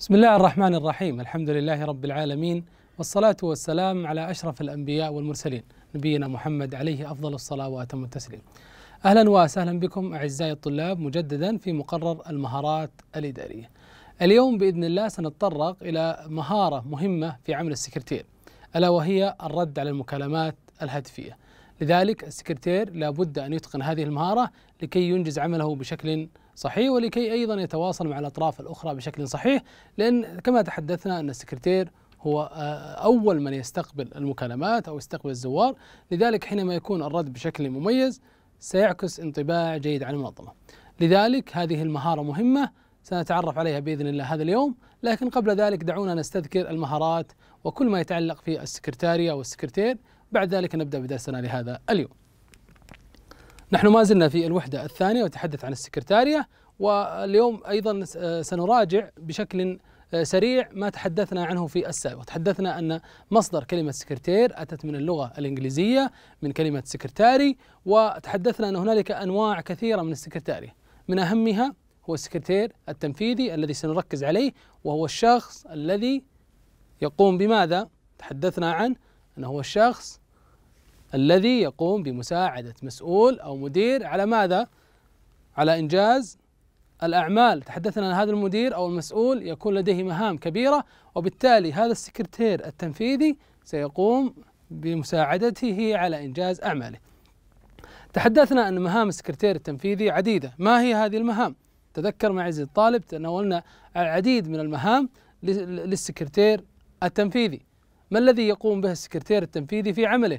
بسم الله الرحمن الرحيم الحمد لله رب العالمين والصلاة والسلام على أشرف الأنبياء والمرسلين نبينا محمد عليه أفضل الصلاة وأتم التسليم أهلا وسهلا بكم أعزائي الطلاب مجددا في مقرر المهارات الإدارية اليوم بإذن الله سنتطرق إلى مهارة مهمة في عمل السكرتير ألا وهي الرد على المكالمات الهاتفية لذلك السكرتير لابد أن يتقن هذه المهارة لكي ينجز عمله بشكل صحيح ولكي أيضا يتواصل مع الأطراف الأخرى بشكل صحيح لأن كما تحدثنا أن السكرتير هو آه، أول من يستقبل المكالمات أو يستقبل الزوار لذلك حينما يكون الرد بشكل مميز سيعكس انطباع جيد عن المنظمة لذلك هذه المهارة مهمة سنتعرف عليها باذن الله هذا اليوم، لكن قبل ذلك دعونا نستذكر المهارات وكل ما يتعلق في السكرتاريه والسكرتير، بعد ذلك نبدا بدرسنا لهذا اليوم. نحن ما زلنا في الوحدة الثانية وتحدث عن السكرتارية واليوم أيضا آه، سنراجع بشكل آه، سريع ما تحدثنا عنه في السابق تحدثنا أن مصدر كلمة سكرتير أتت من اللغة الإنجليزية من كلمة سكرتاري وتحدثنا أن هنالك أنواع كثيرة من السكرتاري من أهمها هو السكرتير التنفيذي الذي سنركز عليه وهو الشخص الذي يقوم بماذا تحدثنا عن أنه هو الشخص الذي يقوم بمساعدة مسؤول أو مدير على ماذا؟ على إنجاز الأعمال تحدثنا أن هذا المدير أو المسؤول يكون لديه مهام كبيرة وبالتالي هذا السكرتير التنفيذي سيقوم بمساعدته على إنجاز أعماله تحدثنا أن مهام السكرتير التنفيذي عديدة ما هي هذه المهام؟ تذكر مع عزيزي الطالب تناولنا العديد من المهام للسكرتير التنفيذي ما الذي يقوم به السكرتير التنفيذي في عمله؟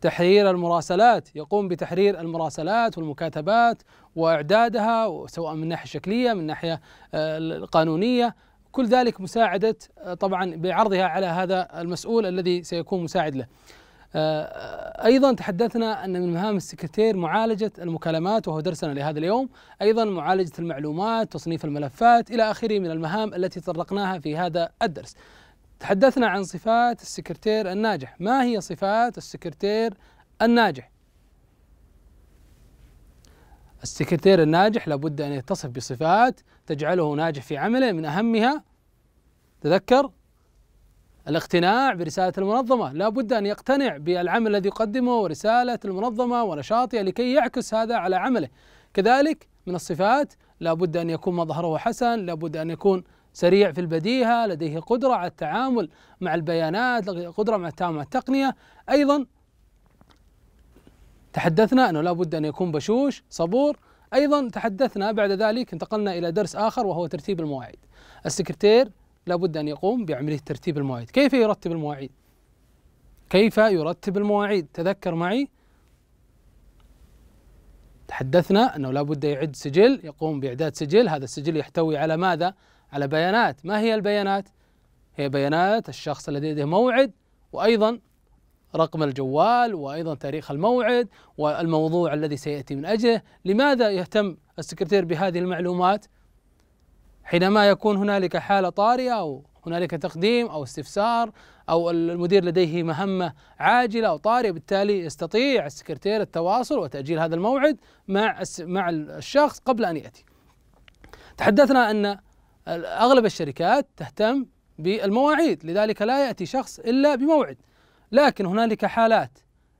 تحرير المراسلات يقوم بتحرير المراسلات والمكاتبات وإعدادها سواء من ناحية شكلية من ناحية القانونية آه، كل ذلك مساعدة آه، طبعا بعرضها على هذا المسؤول الذي سيكون مساعد له آه، أيضا تحدثنا أن من مهام السكرتير معالجة المكالمات وهو درسنا لهذا اليوم أيضا معالجة المعلومات تصنيف الملفات إلى آخره من المهام التي طرقناها في هذا الدرس تحدثنا عن صفات السكرتير الناجح ما هي صفات السكرتير الناجح السكرتير الناجح لابد أن يتصف بصفات تجعله ناجح في عمله من أهمها تذكر الاقتناع برسالة المنظمة لا بد أن يقتنع بالعمل الذي يقدمه ورسالة المنظمة ونشاطها لكي يعكس هذا على عمله كذلك من الصفات لا بد أن يكون مظهره حسن لا بد أن يكون سريع في البديهه لديه قدره على التعامل مع البيانات قدره مع التعامل مع التقنيه ايضا تحدثنا انه لا بد ان يكون بشوش صبور ايضا تحدثنا بعد ذلك انتقلنا الى درس اخر وهو ترتيب المواعيد السكرتير لابد ان يقوم بعمليه ترتيب المواعيد كيف يرتب المواعيد كيف يرتب المواعيد تذكر معي تحدثنا انه لا بد يعد سجل يقوم باعداد سجل هذا السجل يحتوي على ماذا على بيانات ما هي البيانات هي بيانات الشخص الذي لديه موعد وأيضا رقم الجوال وأيضا تاريخ الموعد والموضوع الذي سيأتي من أجله لماذا يهتم السكرتير بهذه المعلومات حينما يكون هنالك حالة طارئة أو هنالك تقديم أو استفسار أو المدير لديه مهمة عاجلة أو طارئة بالتالي يستطيع السكرتير التواصل وتأجيل هذا الموعد مع مع الشخص قبل أن يأتي تحدثنا أن اغلب الشركات تهتم بالمواعيد لذلك لا ياتي شخص الا بموعد لكن هنالك حالات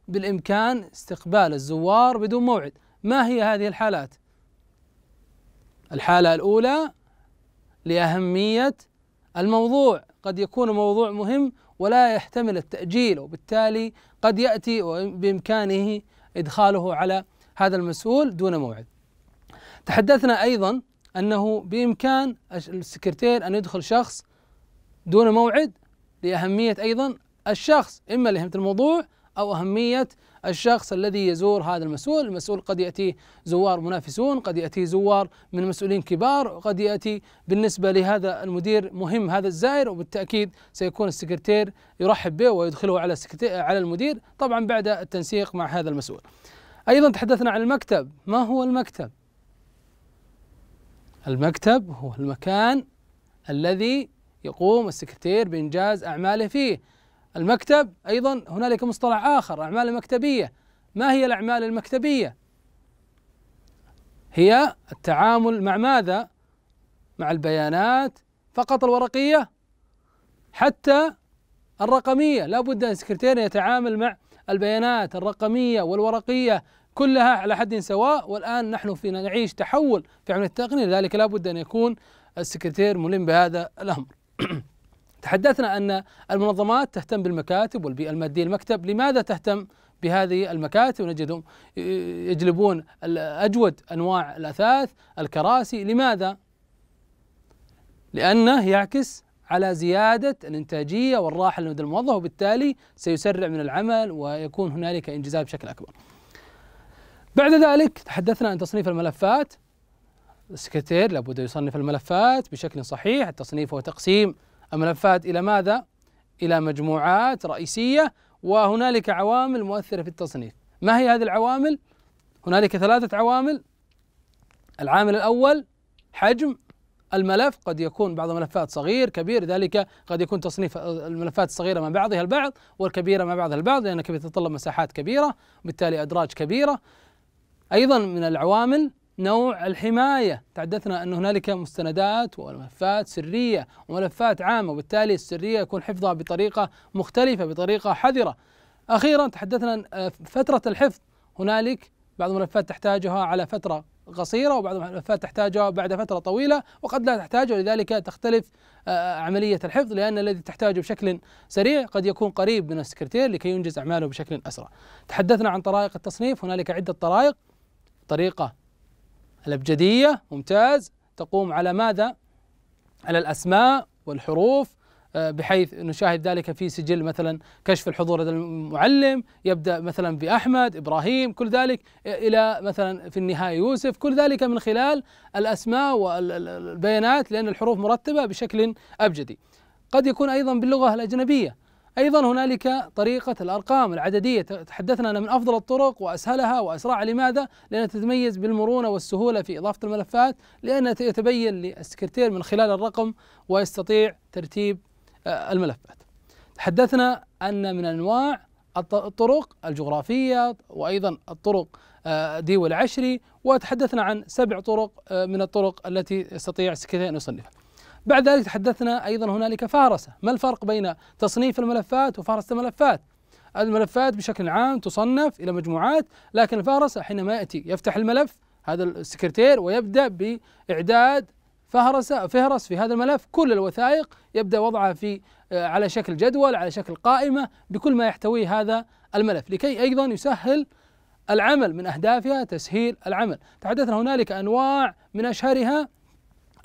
بالامكان استقبال الزوار بدون موعد ما هي هذه الحالات الحاله الاولى لاهميه الموضوع قد يكون موضوع مهم ولا يحتمل التاجيل وبالتالي قد ياتي بامكانه ادخاله على هذا المسؤول دون موعد تحدثنا ايضا أنه بإمكان السكرتير أن يدخل شخص دون موعد لأهمية أيضا الشخص إما لأهمية الموضوع أو أهمية الشخص الذي يزور هذا المسؤول المسؤول قد يأتي زوار منافسون قد يأتي زوار من مسؤولين كبار قد يأتي بالنسبة لهذا المدير مهم هذا الزائر وبالتأكيد سيكون السكرتير يرحب به ويدخله على على المدير طبعا بعد التنسيق مع هذا المسؤول أيضا تحدثنا عن المكتب ما هو المكتب المكتب هو المكان الذي يقوم السكرتير بإنجاز أعماله فيه المكتب أيضا هنالك مصطلح آخر أعمال مكتبيه. ما هي الأعمال المكتبية؟ هي التعامل مع ماذا؟ مع البيانات فقط الورقية حتى الرقمية لا بد أن السكرتير يتعامل مع البيانات الرقمية والورقية كلها على حد سواء والآن نحن في نعيش تحول في عملية التقنيه لذلك لابد أن يكون السكرتير ملم بهذا الأمر تحدثنا أن المنظمات تهتم بالمكاتب والبيئة المادية المكتب لماذا تهتم بهذه المكاتب نجدهم يجلبون أجود أنواع الأثاث الكراسي لماذا؟ لأنه يعكس على زيادة الإنتاجية والراحة لدى الموظف وبالتالي سيسرع من العمل ويكون هنالك إنجازات بشكل أكبر بعد ذلك تحدثنا عن تصنيف الملفات السكرتير لابد يصنف الملفات بشكل صحيح التصنيف هو تقسيم الملفات إلى ماذا؟ إلى مجموعات رئيسية وهنالك عوامل مؤثرة في التصنيف ما هي هذه العوامل؟ هنالك ثلاثة عوامل العامل الأول حجم الملف قد يكون بعض الملفات صغير كبير ذلك قد يكون تصنيف الملفات الصغيره مع بعضها البعض والكبيره مع بعضها البعض لانها تتطلب مساحات كبيره وبالتالي ادراج كبيره ايضا من العوامل نوع الحمايه، تحدثنا ان هنالك مستندات وملفات سريه وملفات عامه وبالتالي السريه يكون حفظها بطريقه مختلفه بطريقه حذره. اخيرا تحدثنا آه، فتره الحفظ هنالك بعض الملفات تحتاجها على فتره قصيره وبعض الملفات تحتاجها بعد فتره طويله وقد لا تحتاجها لذلك تختلف آه، عمليه الحفظ لان الذي تحتاجه بشكل سريع قد يكون قريب من السكرتير لكي ينجز اعماله بشكل اسرع. تحدثنا عن طرائق التصنيف هنالك عده طرائق الطريقة الأبجدية ممتاز تقوم على ماذا؟ على الأسماء والحروف آه، بحيث نشاهد ذلك في سجل مثلا كشف الحضور لدى المعلم يبدا مثلا باحمد ابراهيم كل ذلك آه، الى مثلا في النهايه يوسف كل ذلك من خلال الاسماء والبيانات لان الحروف مرتبه بشكل ابجدي قد يكون ايضا باللغه الاجنبيه أيضا هنالك طريقة الأرقام العددية تحدثنا انها من أفضل الطرق وأسهلها واسرع لماذا؟ لأنها تتميز بالمرونة والسهولة في إضافة الملفات لأنها يتبين للسكرتير من خلال الرقم ويستطيع ترتيب آه، الملفات تحدثنا أن من أنواع الطرق الجغرافية وأيضا الطرق ديو آه، العشري وتحدثنا عن سبع طرق آه، من الطرق التي يستطيع السكرتير أن يصنفها بعد ذلك تحدثنا أيضا هنالك فهرسة ما الفرق بين تصنيف الملفات وفهرسة الملفات الملفات بشكل عام تصنف إلى مجموعات لكن الفهرسة حينما يأتي يفتح الملف هذا السكرتير ويبدأ بإعداد فهرسة فهرس في هذا الملف كل الوثائق يبدأ وضعها في آه، على شكل جدول على شكل قائمة بكل ما يحتوي هذا الملف لكي أيضا يسهل العمل من أهدافها تسهيل العمل تحدثنا هنالك أنواع من أشهرها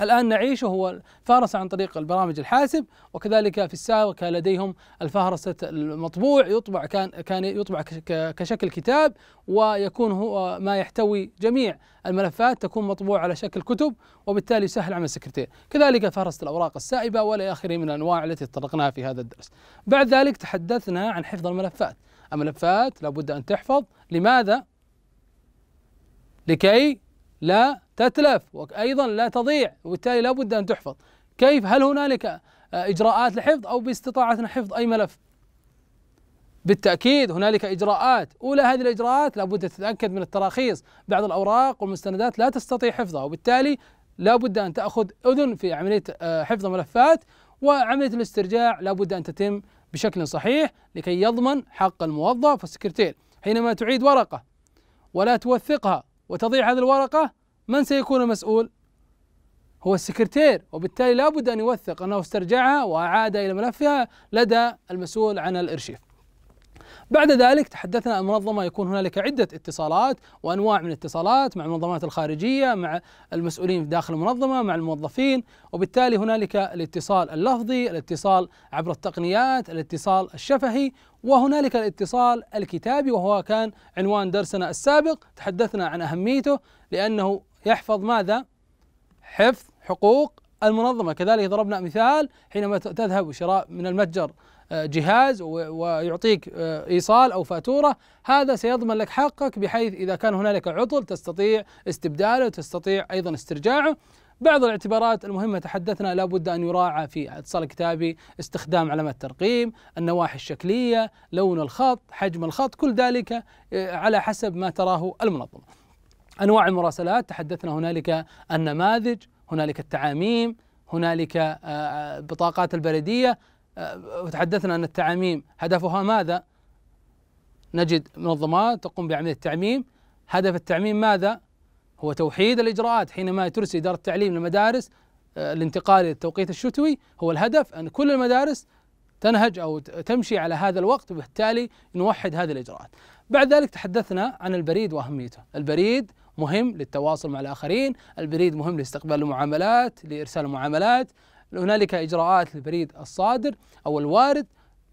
الآن نعيشه هو فارس عن طريق البرامج الحاسب وكذلك في السابق كان لديهم الفهرسة المطبوع يطبع كان كان يطبع كشكل كتاب ويكون هو ما يحتوي جميع الملفات تكون مطبوعة على شكل كتب وبالتالي يسهل عمل السكرتير كذلك فهرسة الأوراق السائبة وإلى آخره من الأنواع التي تطرقناها في هذا الدرس بعد ذلك تحدثنا عن حفظ الملفات الملفات لابد أن تحفظ لماذا؟ لكي لا تتلف وأيضا لا تضيع وبالتالي لا بد أن تحفظ كيف هل هنالك آه، إجراءات لحفظ أو باستطاعتنا حفظ أي ملف بالتأكيد هنالك إجراءات أولى هذه الإجراءات لابد تتأكد من التراخيص بعض الأوراق والمستندات لا تستطيع حفظها وبالتالي لابد أن تأخذ أذن في عملية آه، حفظ الملفات وعملية الاسترجاع لابد أن تتم بشكل صحيح لكي يضمن حق الموظف والسكرتير حينما تعيد ورقة ولا توثقها وتضيع هذه الورقة من سيكون المسؤول؟ هو السكرتير وبالتالي لابد أن يوثق أنه استرجعها وأعاد إلى ملفها لدى المسؤول عن الإرشيف بعد ذلك تحدثنا عن منظمة يكون هنالك عدة اتصالات وأنواع من الاتصالات مع المنظمات الخارجية مع المسؤولين في داخل المنظمة مع الموظفين وبالتالي هنالك الاتصال اللفظي الاتصال عبر التقنيات الاتصال الشفهي وهنالك الاتصال الكتابي وهو كان عنوان درسنا السابق تحدثنا عن أهميته لأنه يحفظ ماذا؟ حفظ حقوق المنظمة كذلك ضربنا مثال حينما تذهب شراء من المتجر آه، جهاز ويعطيك آه، ايصال او فاتوره هذا سيضمن لك حقك بحيث اذا كان هنالك عطل تستطيع استبداله وتستطيع ايضا استرجاعه بعض الاعتبارات المهمه تحدثنا لابد ان يراعى في اتصال كتابي استخدام علامات ترقيم النواحي الشكليه لون الخط حجم الخط كل ذلك آه، على حسب ما تراه المنظمه انواع المراسلات تحدثنا هنالك النماذج هنالك التعاميم هنالك آه، آه، بطاقات البلديه آه، وتحدثنا ان التعاميم هدفها ماذا؟ نجد منظمات تقوم بعمليه التعميم هدف التعميم ماذا؟ هو توحيد الاجراءات حينما ترسل اداره التعليم للمدارس الانتقال للتوقيت الشتوي هو الهدف ان كل المدارس تنهج او تمشي على هذا الوقت وبالتالي نوحد هذه الاجراءات. بعد ذلك تحدثنا عن البريد واهميته، البريد مهم للتواصل مع الآخرين البريد مهم لاستقبال المعاملات لإرسال المعاملات هنالك إجراءات للبريد الصادر أو الوارد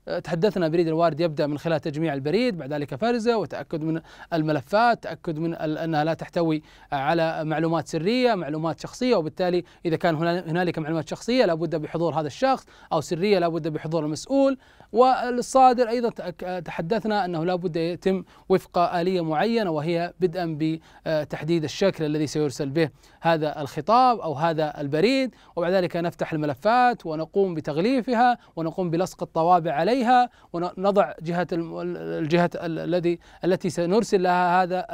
آه، تحدثنا بريد الوارد يبدا من خلال تجميع البريد بعد ذلك فرزه وتاكد من الملفات تاكد من انها لا تحتوي على معلومات سريه معلومات شخصيه وبالتالي اذا كان هنالك معلومات شخصيه لابد بحضور هذا الشخص او سريه لابد بحضور المسؤول والصادر ايضا تحدثنا انه لابد يتم وفق اليه معينه وهي بدءا بتحديد الشكل الذي سيرسل به هذا الخطاب او هذا البريد وبعد ذلك نفتح الملفات ونقوم بتغليفها ونقوم بلصق الطوابع عليه عليها ونضع جهة الجهة الذي التي سنرسل لها هذا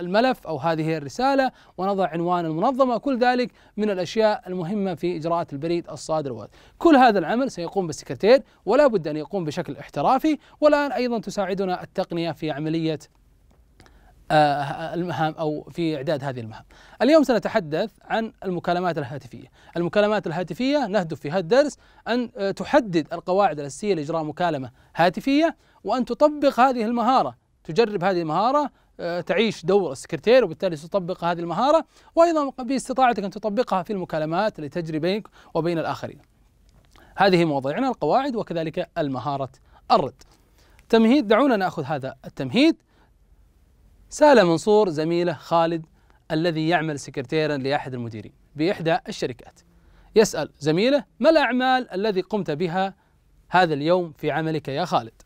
الملف أو هذه الرسالة ونضع عنوان المنظمة كل ذلك من الأشياء المهمة في إجراءات البريد الصادر كل هذا العمل سيقوم بالسكرتير ولا بد أن يقوم بشكل احترافي والآن أيضا تساعدنا التقنية في عملية آه، المهام او في اعداد هذه المهام. اليوم سنتحدث عن المكالمات الهاتفيه، المكالمات الهاتفيه نهدف في هذا الدرس ان آه، تحدد القواعد الاساسيه لاجراء مكالمه هاتفيه وان تطبق هذه المهاره، تجرب هذه المهاره آه، تعيش دور السكرتير وبالتالي ستطبق هذه المهاره وايضا باستطاعتك ان تطبقها في المكالمات التي تجري بينك وبين الاخرين. هذه مواضيعنا القواعد وكذلك المهاره الرد. تمهيد دعونا ناخذ هذا التمهيد سأل منصور زميله خالد الذي يعمل سكرتيرا لأحد المديرين بإحدى الشركات يسأل زميله ما الأعمال الذي قمت بها هذا اليوم في عملك يا خالد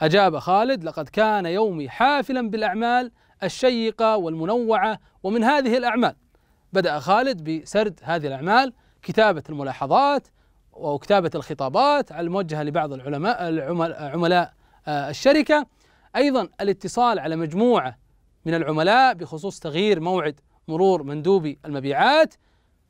أجاب خالد لقد كان يومي حافلا بالأعمال الشيقة والمنوعة ومن هذه الأعمال بدأ خالد بسرد هذه الأعمال كتابة الملاحظات وكتابة الخطابات الموجهة لبعض العلماء عملاء آه، الشركة أيضا الاتصال على مجموعة من العملاء بخصوص تغيير موعد مرور مندوبي المبيعات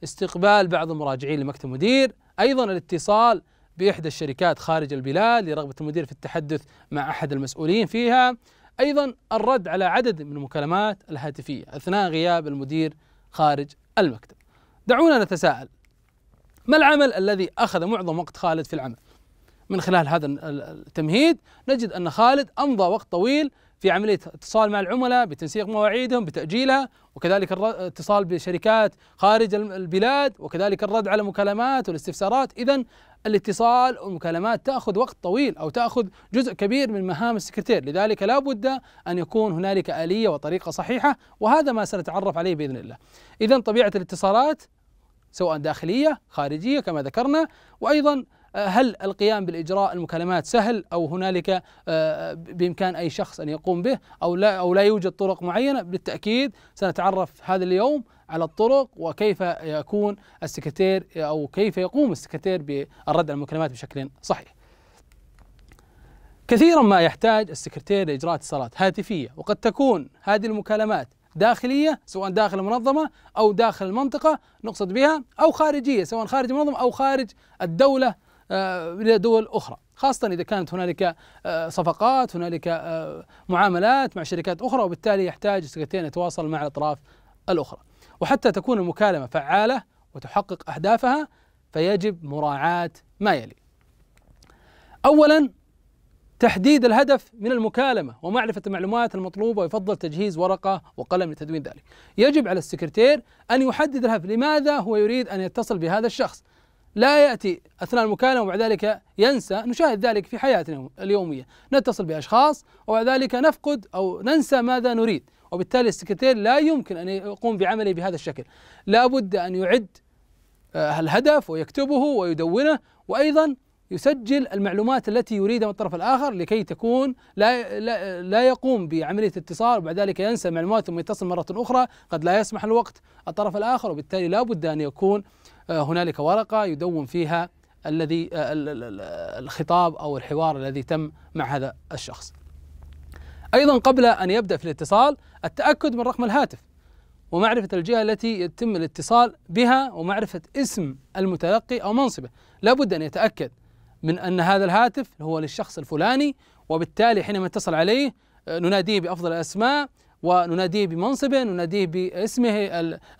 استقبال بعض المراجعين لمكتب المدير أيضا الاتصال بإحدى الشركات خارج البلاد لرغبة المدير في التحدث مع أحد المسؤولين فيها أيضا الرد على عدد من المكالمات الهاتفية أثناء غياب المدير خارج المكتب دعونا نتساءل ما العمل الذي أخذ معظم وقت خالد في العمل من خلال هذا التمهيد نجد أن خالد أمضى وقت طويل في عمليه اتصال مع العملاء بتنسيق مواعيدهم بتاجيلها وكذلك الاتصال بشركات خارج البلاد وكذلك الرد على مكالمات والاستفسارات اذا الاتصال والمكالمات تاخذ وقت طويل او تاخذ جزء كبير من مهام السكرتير لذلك لا بد ان يكون هنالك اليه وطريقه صحيحه وهذا ما سنتعرف عليه باذن الله اذا طبيعه الاتصالات سواء داخليه خارجيه كما ذكرنا وايضا آه، هل القيام بالإجراء المكالمات سهل أو هنالك آه، بإمكان أي شخص أن يقوم به أو لا, أو لا يوجد طرق معينة بالتأكيد سنتعرف هذا اليوم على الطرق وكيف يكون السكرتير أو كيف يقوم السكرتير بالرد على المكالمات بشكل صحيح كثيرا ما يحتاج السكرتير لإجراء اتصالات هاتفية وقد تكون هذه المكالمات داخلية سواء داخل المنظمة أو داخل المنطقة نقصد بها أو خارجية سواء خارج المنظمة أو خارج الدولة آه، الى دول اخرى خاصه اذا كانت هنالك آه، صفقات هنالك آه، معاملات مع شركات اخرى وبالتالي يحتاج السكرتير يتواصل مع الاطراف الاخرى وحتى تكون المكالمه فعاله وتحقق اهدافها فيجب مراعاه ما يلي اولا تحديد الهدف من المكالمة ومعرفة المعلومات المطلوبة ويفضل تجهيز ورقة وقلم لتدوين ذلك. يجب على السكرتير أن يحدد الهدف، لماذا هو يريد أن يتصل بهذا الشخص؟ لا يأتي أثناء المكالمة وبعد ذلك ينسى نشاهد ذلك في حياتنا اليومية نتصل بأشخاص وبعد ذلك نفقد أو ننسى ماذا نريد وبالتالي السكرتير لا يمكن أن يقوم بعمله بهذا الشكل لا بد أن يعد آه، الهدف ويكتبه ويدونه وأيضا يسجل المعلومات التي يريدها من الطرف الاخر لكي تكون لا لا, لا يقوم بعمليه اتصال وبعد ذلك ينسى معلومات ثم يتصل مره اخرى قد لا يسمح الوقت الطرف الاخر وبالتالي لا بد ان يكون آه، هنالك ورقة يدون فيها الذي آه، الخطاب أو الحوار الذي تم مع هذا الشخص أيضا قبل أن يبدأ في الاتصال التأكد من رقم الهاتف ومعرفة الجهة التي يتم الاتصال بها ومعرفة اسم المتلقي أو منصبه لابد أن يتأكد من أن هذا الهاتف هو للشخص الفلاني وبالتالي حينما اتصل عليه آه، نناديه بأفضل الأسماء ونناديه بمنصبه نناديه باسمه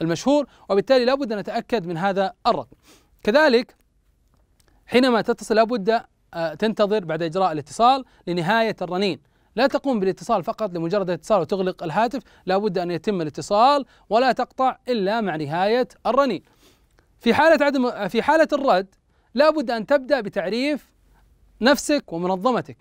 المشهور وبالتالي لابد أن نتأكد من هذا الرقم كذلك حينما تتصل لابد آه، تنتظر بعد إجراء الاتصال لنهاية الرنين لا تقوم بالاتصال فقط لمجرد الاتصال وتغلق الهاتف لابد أن يتم الاتصال ولا تقطع إلا مع نهاية الرنين في حالة عدم في حالة الرد لابد أن تبدأ بتعريف نفسك ومنظمتك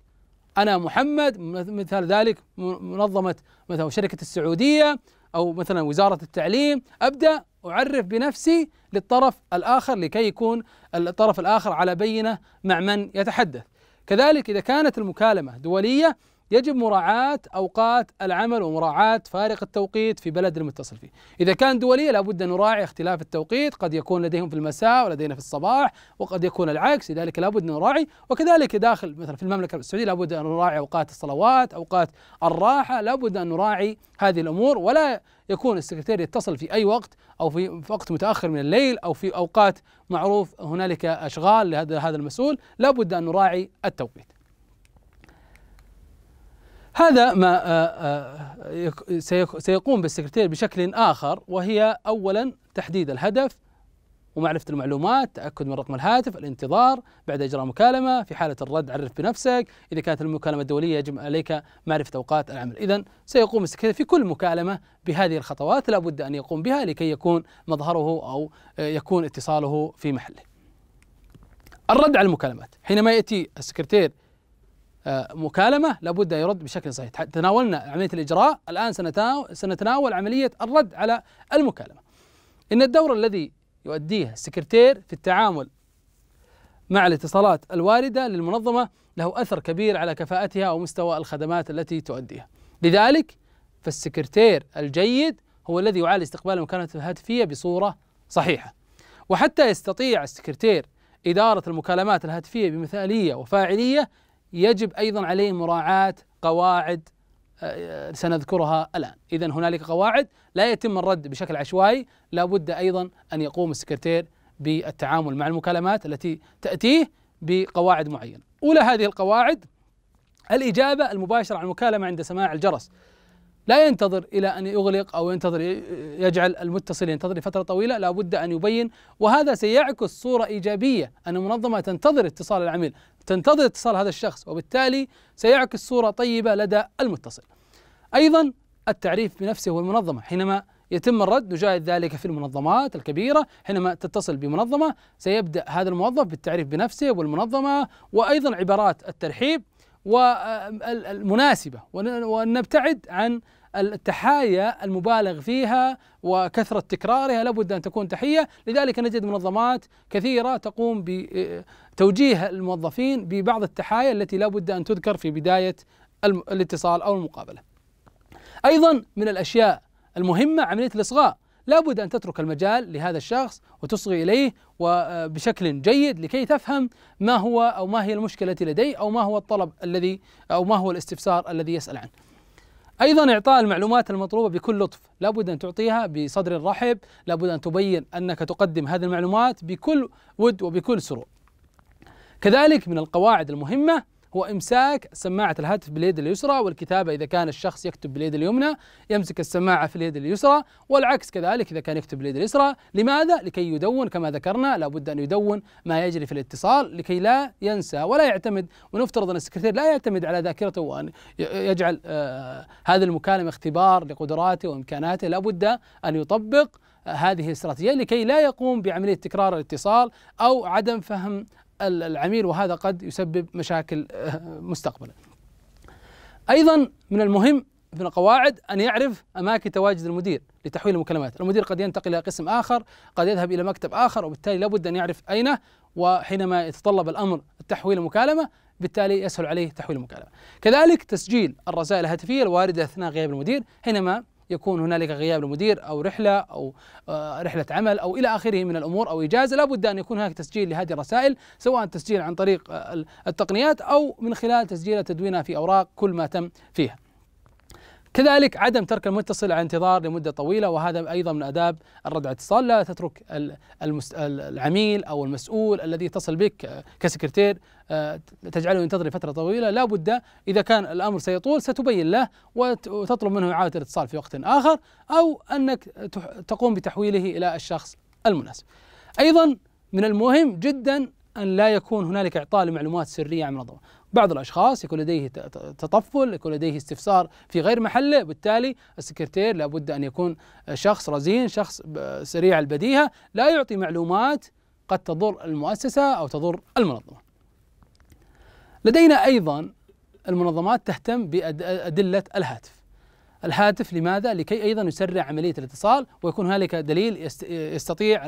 أنا محمد مثال ذلك منظمة مثلا شركة السعودية أو مثلا وزارة التعليم أبدأ أعرف بنفسي للطرف الآخر لكي يكون الطرف الآخر على بينة مع من يتحدث كذلك إذا كانت المكالمة دولية يجب مراعاة أوقات العمل ومراعاة فارق التوقيت في بلد المتصل فيه إذا كان دولية لابد أن نراعي اختلاف التوقيت قد يكون لديهم في المساء ولدينا في الصباح وقد يكون العكس لذلك لابد أن نراعي وكذلك داخل مثلا في المملكة السعودية لابد أن نراعي أوقات الصلوات أوقات الراحة لابد أن نراعي هذه الأمور ولا يكون السكرتير يتصل في أي وقت أو في وقت متأخر من الليل أو في أوقات معروف هنالك أشغال لهذا المسؤول لابد أن نراعي التوقيت هذا ما آه، آه، سيقوم بالسكرتير بشكل آخر وهي أولا تحديد الهدف ومعرفة المعلومات تأكد من رقم الهاتف الانتظار بعد إجراء مكالمة في حالة الرد عرف بنفسك إذا كانت المكالمة الدولية يجب عليك معرفة أوقات العمل إذا سيقوم السكرتير في كل مكالمة بهذه الخطوات لابد أن يقوم بها لكي يكون مظهره أو آه، يكون اتصاله في محله الرد على المكالمات حينما يأتي السكرتير آه، مكالمة لابد يرد بشكل صحيح تناولنا عملية الإجراء الآن سنتناول عملية الرد على المكالمة إن الدور الذي يؤديه السكرتير في التعامل مع الاتصالات الواردة للمنظمة له أثر كبير على كفاءتها ومستوى الخدمات التي تؤديها لذلك فالسكرتير الجيد هو الذي يعالج استقبال المكالمات الهاتفية بصورة صحيحة وحتى يستطيع السكرتير إدارة المكالمات الهاتفية بمثالية وفاعلية يجب أيضا عليه مراعاة قواعد آه، آه، سنذكرها الآن إذا هنالك قواعد لا يتم الرد بشكل عشوائي لا بد أيضا أن يقوم السكرتير بالتعامل مع المكالمات التي تأتيه بقواعد معينة أولى هذه القواعد الإجابة المباشرة على المكالمة عند سماع الجرس لا ينتظر إلى أن يغلق أو ينتظر يجعل المتصل ينتظر لفترة طويلة لا بد أن يبين وهذا سيعكس صورة إيجابية أن المنظمة تنتظر اتصال العميل تنتظر اتصال هذا الشخص وبالتالي سيعكس صورة طيبة لدى المتصل أيضا التعريف بنفسه والمنظمة حينما يتم الرد نجاهد ذلك في المنظمات الكبيرة حينما تتصل بمنظمة سيبدأ هذا الموظف بالتعريف بنفسه والمنظمة وأيضا عبارات الترحيب والمناسبة ونبتعد عن التحايا المبالغ فيها وكثرة تكرارها لابد أن تكون تحية لذلك نجد منظمات كثيرة تقوم بتوجيه الموظفين ببعض التحايا التي لابد أن تذكر في بداية الاتصال أو المقابلة أيضا من الأشياء المهمة عملية الإصغاء لابد أن تترك المجال لهذا الشخص وتصغي إليه وبشكل جيد لكي تفهم ما هو أو ما هي المشكلة لديه أو ما هو الطلب الذي أو ما هو الاستفسار الذي يسأل عنه أيضا إعطاء المعلومات المطلوبة بكل لطف لابد أن تعطيها بصدر رحب لابد أن تبين أنك تقدم هذه المعلومات بكل ود وبكل سرور كذلك من القواعد المهمة هو إمساك سماعة الهاتف باليد اليسرى والكتابة إذا كان الشخص يكتب باليد اليمنى يمسك السماعة في اليد اليسرى والعكس كذلك إذا كان يكتب باليد اليسرى لماذا؟ لكي يدون كما ذكرنا لابد أن يدون ما يجري في الاتصال لكي لا ينسى ولا يعتمد ونفترض أن السكرتير لا يعتمد على ذاكرته وأن يجعل آه، هذه المكالمة اختبار لقدراته وإمكاناته لابد أن يطبق هذه الاستراتيجية لكي لا يقوم بعملية تكرار الاتصال أو عدم فهم العميل وهذا قد يسبب مشاكل آه، مستقبلا أيضا من المهم من القواعد أن يعرف أماكن تواجد المدير لتحويل المكالمات المدير قد ينتقل إلى قسم آخر قد يذهب إلى مكتب آخر وبالتالي لابد أن يعرف اينه وحينما يتطلب الأمر تحويل المكالمة بالتالي يسهل عليه تحويل المكالمة كذلك تسجيل الرسائل الهاتفية الواردة أثناء غياب المدير حينما يكون هنالك غياب لمدير أو رحلة أو آه، رحلة عمل أو إلى آخره من الأمور أو إجازة لابد أن يكون هناك تسجيل لهذه الرسائل سواء تسجيل عن طريق آه، التقنيات أو من خلال تسجيل تدوينها في أوراق كل ما تم فيها كذلك عدم ترك المتصل على انتظار لمدة طويلة وهذا أيضا من أداب الرد على الاتصال لا تترك العميل أو المسؤول الذي يتصل بك كسكرتير آه، تجعله ينتظر لفترة طويلة لا بد إذا كان الأمر سيطول ستبين له وتطلب منه إعادة الاتصال في وقت آخر أو أنك تقوم بتحويله إلى الشخص المناسب أيضا من المهم جدا أن لا يكون هنالك إعطاء لمعلومات سرية عن منظمة بعض الأشخاص يكون لديه تطفل يكون لديه استفسار في غير محله بالتالي السكرتير لابد أن يكون شخص رزين شخص سريع البديهة لا يعطي معلومات قد تضر المؤسسة أو تضر المنظمة لدينا أيضا المنظمات تهتم بأدلة الهاتف الهاتف لماذا؟ لكي أيضا يسرع عملية الاتصال ويكون هنالك دليل يستطيع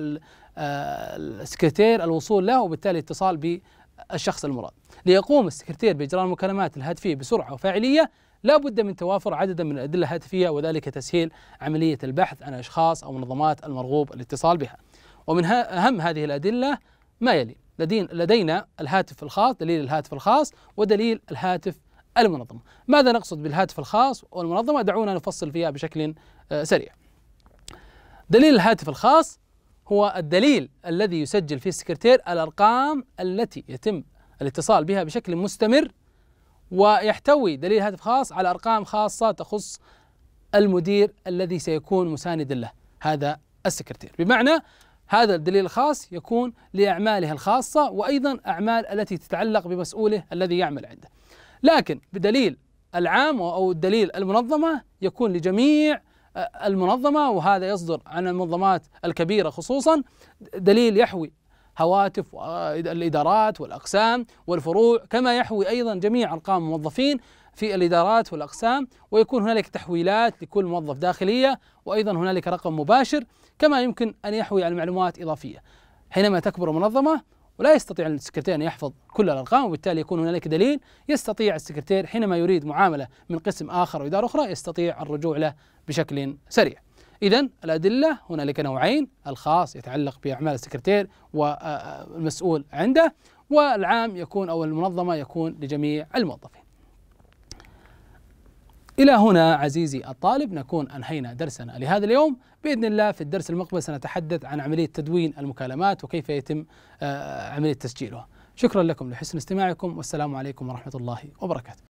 آه، السكرتير الوصول له وبالتالي الاتصال الشخص المراد ليقوم السكرتير بإجراء المكالمات الهاتفية بسرعة وفاعلية لا بد من توافر عدد من الأدلة الهاتفية وذلك تسهيل عملية البحث عن أشخاص أو منظمات المرغوب الاتصال بها ومن أهم هذه الأدلة ما يلي لدينا الهاتف الخاص دليل الهاتف الخاص ودليل الهاتف المنظمة ماذا نقصد بالهاتف الخاص والمنظمة دعونا نفصل فيها بشكل آه، سريع دليل الهاتف الخاص هو الدليل الذي يسجل فيه السكرتير الأرقام التي يتم الاتصال بها بشكل مستمر ويحتوي دليل هاتف خاص على أرقام خاصة تخص المدير الذي سيكون مساندا له هذا السكرتير بمعنى هذا الدليل الخاص يكون لأعماله الخاصة وأيضا أعمال التي تتعلق بمسؤوله الذي يعمل عنده لكن بدليل العام أو الدليل المنظمة يكون لجميع المنظمة وهذا يصدر عن المنظمات الكبيرة خصوصا دليل يحوي هواتف الإدارات والأقسام والفروع كما يحوي أيضا جميع أرقام الموظفين في الإدارات والأقسام ويكون هنالك تحويلات لكل موظف داخلية وأيضا هنالك رقم مباشر كما يمكن أن يحوي على معلومات إضافية حينما تكبر منظمة ولا يستطيع السكرتير أن يحفظ كل الأرقام وبالتالي يكون هنالك دليل يستطيع السكرتير حينما يريد معاملة من قسم آخر أو إدارة أخرى يستطيع الرجوع له بشكل سريع إذا الأدلة هنالك نوعين الخاص يتعلق بأعمال السكرتير والمسؤول عنده والعام يكون أو المنظمة يكون لجميع الموظفين إلى هنا عزيزي الطالب نكون أنهينا درسنا لهذا اليوم بإذن الله في الدرس المقبل سنتحدث عن عملية تدوين المكالمات وكيف يتم آه، عملية تسجيلها شكرا لكم لحسن استماعكم والسلام عليكم ورحمة الله وبركاته